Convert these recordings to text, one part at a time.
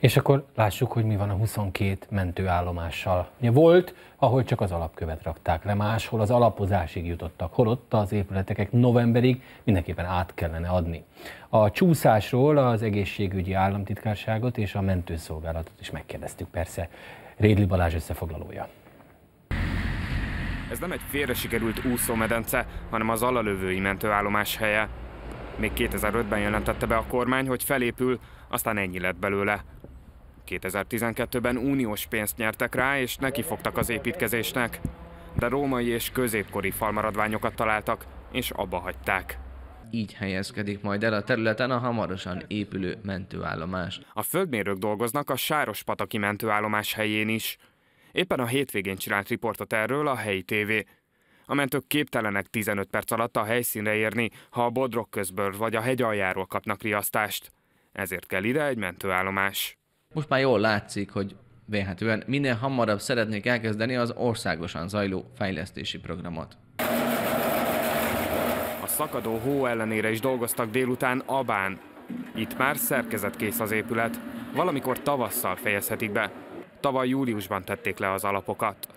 És akkor lássuk, hogy mi van a 22 mentőállomással. Ugye volt, ahol csak az alapkövet rakták le, máshol az alapozásig jutottak, holott az épületeket novemberig mindenképpen át kellene adni. A csúszásról az egészségügyi államtitkárságot és a mentőszolgálatot is megkérdeztük persze. Rédli Balázs összefoglalója. Ez nem egy félre sikerült úszómedence, hanem az alalövői mentőállomás helye. Még 2005-ben jelentette be a kormány, hogy felépül, aztán ennyi lett belőle. 2012-ben uniós pénzt nyertek rá, és nekifogtak az építkezésnek. De római és középkori falmaradványokat találtak, és abba hagyták így helyezkedik majd el a területen a hamarosan épülő mentőállomás. A földmérők dolgoznak a Sárospataki mentőállomás helyén is. Éppen a hétvégén csinált riportot erről a helyi tévé. A mentők képtelenek 15 perc alatt a helyszínre érni, ha a bodrok közből vagy a hegy aljáról kapnak riasztást. Ezért kell ide egy mentőállomás. Most már jól látszik, hogy vélhetően minél hamarabb szeretnék elkezdeni az országosan zajló fejlesztési programot. A szakadó hó ellenére is dolgoztak délután Abán. Itt már szerkezetkész az épület, valamikor tavasszal fejezhetik be. Tavaly júliusban tették le az alapokat.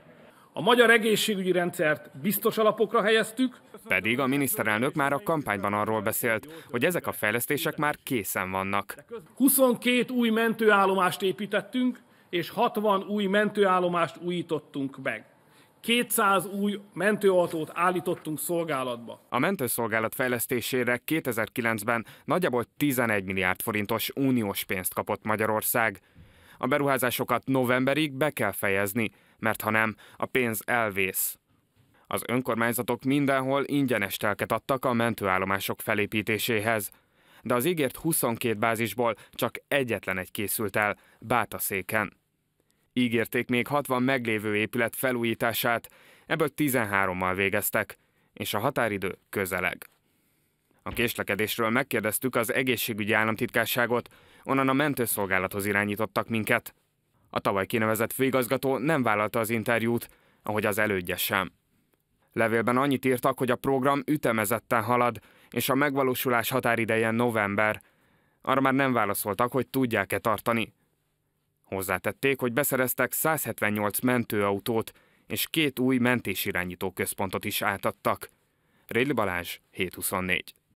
A magyar egészségügyi rendszert biztos alapokra helyeztük. Pedig a miniszterelnök már a kampányban arról beszélt, hogy ezek a fejlesztések már készen vannak. 22 új mentőállomást építettünk, és 60 új mentőállomást újítottunk meg. 200 új mentőautót állítottunk szolgálatba. A mentőszolgálat fejlesztésére 2009-ben nagyjából 11 milliárd forintos uniós pénzt kapott Magyarország. A beruházásokat novemberig be kell fejezni, mert ha nem, a pénz elvész. Az önkormányzatok mindenhol ingyenes telket adtak a mentőállomások felépítéséhez, de az ígért 22 bázisból csak egyetlen egy készült el, Bátaszéken. Ígérték még 60 meglévő épület felújítását, ebből 13-mal végeztek, és a határidő közeleg. A késlekedésről megkérdeztük az egészségügyi államtitkárságot, onnan a mentőszolgálathoz irányítottak minket. A tavaly kinevezett főigazgató nem vállalta az interjút, ahogy az elődje sem. Levélben annyit írtak, hogy a program ütemezetten halad, és a megvalósulás határideje november. Arra már nem válaszoltak, hogy tudják-e tartani. Hozzátették, hogy beszereztek 178 mentőautót, és két új mentésirányító központot is átadtak. Réli Balázs, 724.